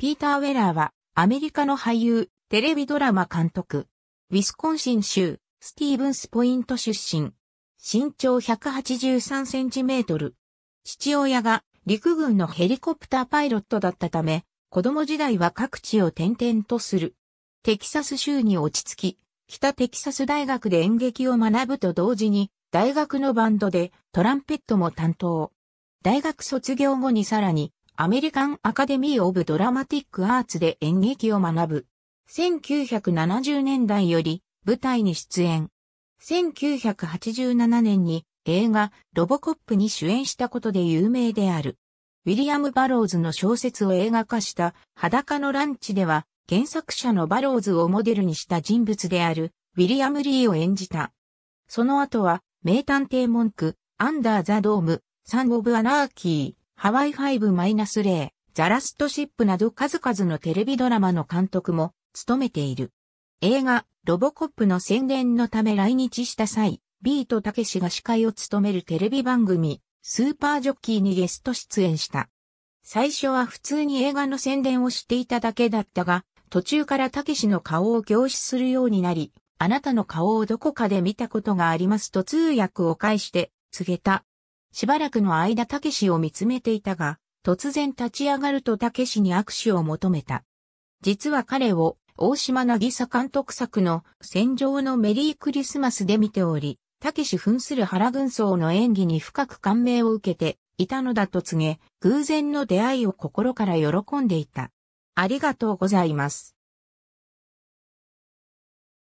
ピーター・ウェラーは、アメリカの俳優、テレビドラマ監督。ウィスコンシン州、スティーブンスポイント出身。身長183センチメートル。父親が陸軍のヘリコプターパイロットだったため、子供時代は各地を転々とする。テキサス州に落ち着き、北テキサス大学で演劇を学ぶと同時に、大学のバンドでトランペットも担当。大学卒業後にさらにアメリカン・アカデミー・オブ・ドラマティック・アーツで演劇を学ぶ。1970年代より舞台に出演。1987年に映画ロボコップに主演したことで有名である。ウィリアム・バローズの小説を映画化した裸のランチでは原作者のバローズをモデルにした人物であるウィリアム・リーを演じた。その後は名探偵文句、アンダー・ザ・ドーム、サン・オブ・アナーキー、ハワイ5-0、ザラストシップなど数々のテレビドラマの監督も務めている。映画、ロボコップの宣伝のため来日した際、ビートたけしが司会を務めるテレビ番組、スーパージョッキーにゲスト出演した。最初は普通に映画の宣伝をしていただけだったが、途中からたけしの顔を凝視するようになり、あなたの顔をどこかで見たことがありますと通訳を介して告げたしばらくの間たけしを見つめていたが、突然立ち上がるとたけしに握手を求めた。実は彼を大島渚監督作の戦場のメリークリスマスで見ており、たけし扮する原軍曹の演技に深く感銘を受けていたのだと告げ、偶然の出会いを心から喜んでいた。ありがとうございます。